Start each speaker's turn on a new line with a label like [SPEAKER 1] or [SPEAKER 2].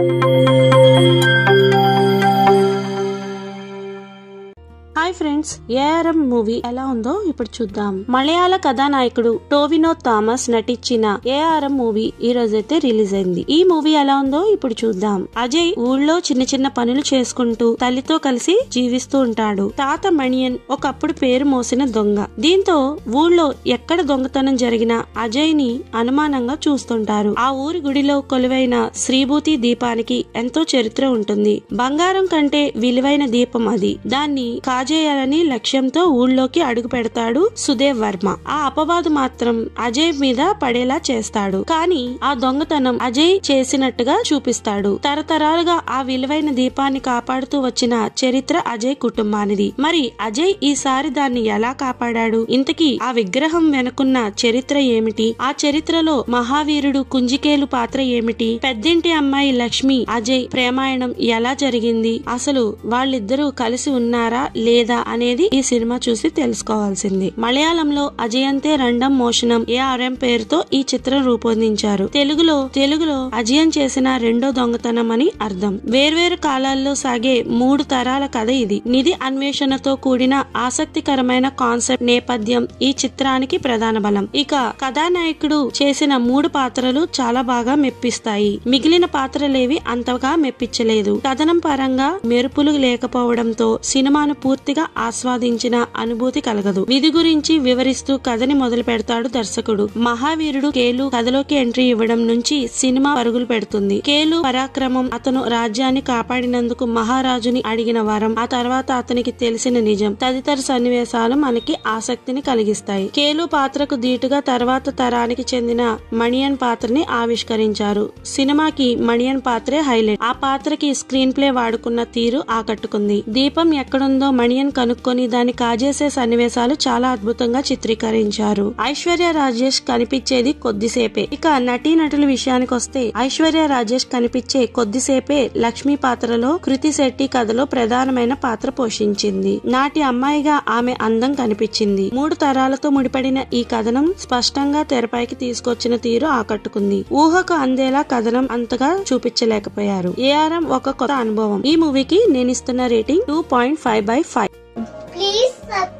[SPEAKER 1] Thank you. Hi friends ARM movie ఎలా ఉందో ఇప్పుడు చూద్దాం మలయాళ కథానాయకుడు టోవినో థామస్ నటించిన ఏఆర్ఎం మూవీ ఈ రోజైతే రిలీజ్ అయింది ఈ మూవీ ఎలా ఉందో ఇప్పుడు చూద్దాం అజయ్ ఊళ్ళో చిన్న చిన్న పనులు చేసుకుంటూ తల్లితో కలిసి జీవిస్తూ ఉంటాడు తాత మణియన్ ఒకప్పుడు పేరు మోసిన దొంగ దీంతో ఊళ్ళో ఎక్కడ దొంగతనం జరిగినా అజయ్ ని అనుమానంగా చూస్తుంటారు ఆ ఊరి గుడిలో కొలువైన శ్రీభూతి దీపానికి ఎంతో చరిత్ర ఉంటుంది బంగారం కంటే విలువైన దీపం అది దాన్ని కాజ కాజేయాలని లక్ష్యంతో ఊళ్ళోకి అడుగు పెడతాడు సుదేవ్ వర్మ ఆ అపవాదు మాత్రం అజయ్ మీద పడేలా చేస్తాడు కానీ ఆ దొంగతనం అజయ్ చేసినట్టుగా చూపిస్తాడు తరతరాలుగా ఆ విలువైన దీపాన్ని కాపాడుతూ వచ్చిన చరిత్ర అజయ్ కుటుంబానిది మరి అజయ్ ఈసారి దాన్ని ఎలా కాపాడాడు ఇంతకీ ఆ విగ్రహం వెనుకున్న చరిత్ర ఏమిటి ఆ చరిత్రలో మహావీరుడు కుంజికేలు పాత్ర ఏమిటి పెద్దింటి అమ్మాయి లక్ష్మి అజయ్ ప్రేమాయణం ఎలా జరిగింది అసలు వాళ్ళిద్దరూ కలిసి ఉన్నారా లే లేదా అనేది ఈ సినిమా చూసి తెలుసుకోవాల్సింది మలయాళంలో అజయంతే రండం మోషనం ఏఆర్ఎం పేరుతో ఈ చిత్రం రూపొందించారు తెలుగులో తెలుగులో అజయం చేసిన రెండో దొంగతనం అని అర్థం వేర్వేరు కాలాల్లో సాగే మూడు తరాల కథ ఇది నిధి అన్వేషణతో కూడిన ఆసక్తికరమైన కాన్సెప్ట్ నేపథ్యం ఈ చిత్రానికి ప్రధాన బలం ఇక కథానాయకుడు చేసిన మూడు పాత్రలు చాలా బాగా మెప్పిస్తాయి మిగిలిన పాత్రలేవి అంతగా మెప్పించలేదు కథనం పరంగా మెరుపులు లేకపోవడంతో సినిమాను పూర్తి పూర్తిగా ఆస్వాదించిన అనుభూతి కలగదు విధి గురించి వివరిస్తూ కథని మొదలు పెడతాడు దర్శకుడు మహావీరుడు కేలు కథలోకి ఎంట్రీ ఇవ్వడం నుంచి సినిమా పరుగులు పెడుతుంది కేలు పరాక్రమం అతను రాజ్యాన్ని కాపాడినందుకు మహారాజుని అడిగిన వరం ఆ తర్వాత అతనికి తెలిసిన నిజం తదితర సన్నివేశాలు మనకి ఆసక్తిని కలిగిస్తాయి కేలు పాత్రకు దీటుగా తర్వాత తరానికి చెందిన మణియన్ పాత్రని ఆవిష్కరించారు సినిమాకి మణియన్ పాత్రే హైలైట్ ఆ పాత్రకి స్క్రీన్ ప్లే వాడుకున్న తీరు ఆకట్టుకుంది దీపం ఎక్కడుందో మణి ఆయన్ కనుక్కొని దాన్ని కాజేసే సన్నివేశాలు చాలా అద్భుతంగా చిత్రీకరించారు ఐశ్వర్య రాజేష్ కనిపించేది కొద్దిసేపే ఇక నటీనటుల విషయానికి వస్తే ఐశ్వర్య రాజేష్ కనిపించే కొద్దిసేపే లక్ష్మి పాత్రలో కృతి శెట్టి కథలో ప్రధానమైన పాత్ర పోషించింది నాటి అమ్మాయిగా ఆమె అందం కనిపించింది మూడు తరాలతో ముడిపడిన ఈ కథనం స్పష్టంగా తెరపైకి తీసుకొచ్చిన తీరు ఆకట్టుకుంది ఊహకు అందేలా కథనం అంతగా చూపించలేకపోయారు ఏఆర్ఎం ఒక కొత్త అనుభవం ఈ మూవీకి నేనిస్తున్న rating two point five by five Please subscribe.